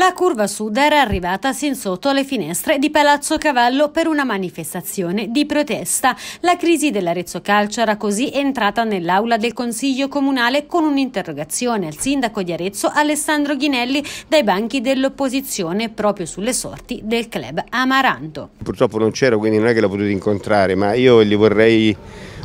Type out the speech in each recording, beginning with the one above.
La curva sud era arrivata sin sotto le finestre di Palazzo Cavallo per una manifestazione di protesta. La crisi dell'Arezzo Calcio era così entrata nell'aula del Consiglio Comunale con un'interrogazione al sindaco di Arezzo Alessandro Ghinelli dai banchi dell'opposizione proprio sulle sorti del club Amaranto. Purtroppo non c'ero quindi non è che l'ho potuto incontrare ma io gli vorrei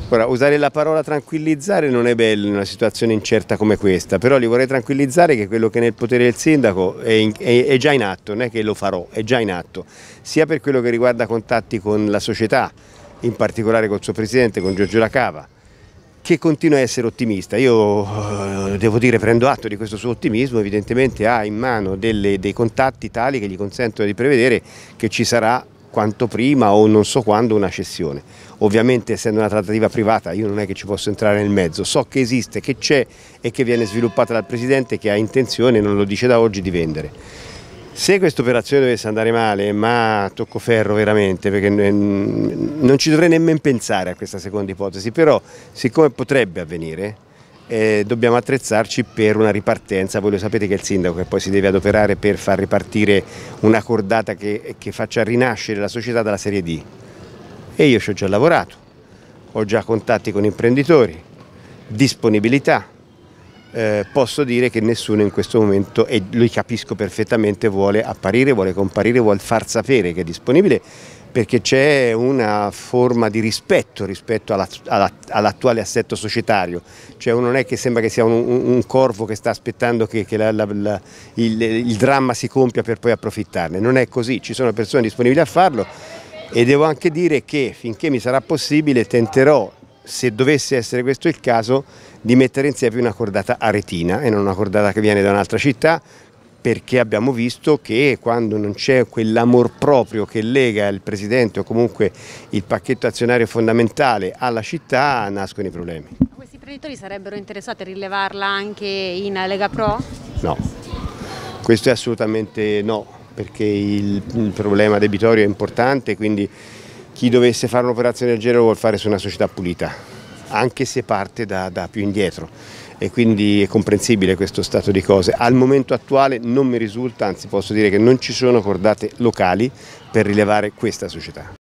Ora, usare la parola tranquillizzare non è bello in una situazione incerta come questa, però li vorrei tranquillizzare che quello che è nel potere del sindaco è, in, è, è già in atto, non è che lo farò, è già in atto, sia per quello che riguarda contatti con la società, in particolare col suo presidente, con Giorgio Lacava, che continua a essere ottimista. Io eh, devo dire prendo atto di questo suo ottimismo, evidentemente ha in mano delle, dei contatti tali che gli consentono di prevedere che ci sarà quanto prima o non so quando una cessione. Ovviamente essendo una trattativa privata io non è che ci posso entrare nel mezzo, so che esiste, che c'è e che viene sviluppata dal Presidente che ha intenzione, non lo dice da oggi, di vendere. Se questa operazione dovesse andare male, ma tocco ferro veramente, perché eh, non ci dovrei nemmeno pensare a questa seconda ipotesi, però siccome potrebbe avvenire, eh, dobbiamo attrezzarci per una ripartenza. Voi lo sapete che è il sindaco che poi si deve adoperare per far ripartire una cordata che, che faccia rinascere la società dalla Serie D. E io ci ho già lavorato, ho già contatti con imprenditori, disponibilità. Eh, posso dire che nessuno in questo momento, e lo capisco perfettamente, vuole apparire, vuole comparire, vuole far sapere che è disponibile perché c'è una forma di rispetto rispetto all'attuale assetto societario, cioè non è che sembra che sia un, un corvo che sta aspettando che, che la, la, la, il, il dramma si compia per poi approfittarne, non è così, ci sono persone disponibili a farlo e devo anche dire che finché mi sarà possibile tenterò se dovesse essere questo il caso, di mettere insieme una cordata aretina e non una cordata che viene da un'altra città, perché abbiamo visto che quando non c'è quell'amor proprio che lega il Presidente o comunque il pacchetto azionario fondamentale alla città nascono i problemi. Ma questi imprenditori sarebbero interessati a rilevarla anche in Lega Pro? No, questo è assolutamente no, perché il, il problema debitorio è importante, quindi chi dovesse fare un'operazione del genere lo vuole fare su una società pulita anche se parte da, da più indietro e quindi è comprensibile questo stato di cose. Al momento attuale non mi risulta, anzi posso dire che non ci sono cordate locali per rilevare questa società.